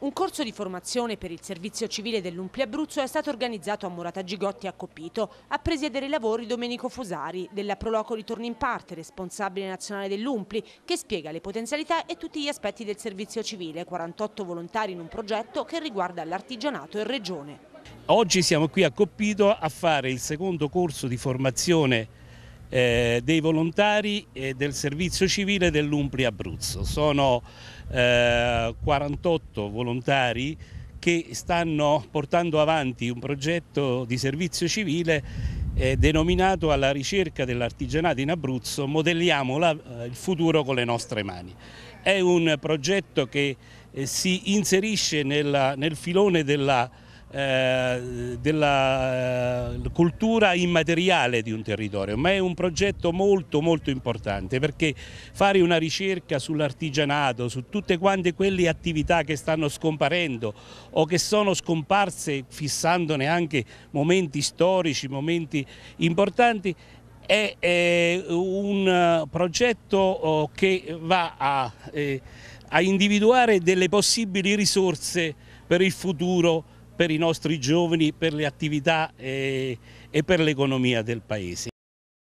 Un corso di formazione per il servizio civile dell'Umpli Abruzzo è stato organizzato a Murata Gigotti a Copito. A presiedere i lavori Domenico Fusari, della Proloco Ritorno in Parte, responsabile nazionale dell'Umpli, che spiega le potenzialità e tutti gli aspetti del servizio civile, 48 volontari in un progetto che riguarda l'artigianato e regione. Oggi siamo qui a Coppito a fare il secondo corso di formazione eh, dei volontari eh, del servizio civile dell'Umbria Abruzzo. Sono eh, 48 volontari che stanno portando avanti un progetto di servizio civile eh, denominato alla ricerca dell'artigianato in Abruzzo, modelliamo la, eh, il futuro con le nostre mani. È un progetto che eh, si inserisce nella, nel filone della eh, della eh, cultura immateriale di un territorio, ma è un progetto molto molto importante perché fare una ricerca sull'artigianato, su tutte quante quelle attività che stanno scomparendo o che sono scomparse fissandone anche momenti storici, momenti importanti, è, un eh, progetto oh, che va a, a individuare delle possibili risorse per il futuro per i nostri giovani, per le attività e, e per l'economia del Paese.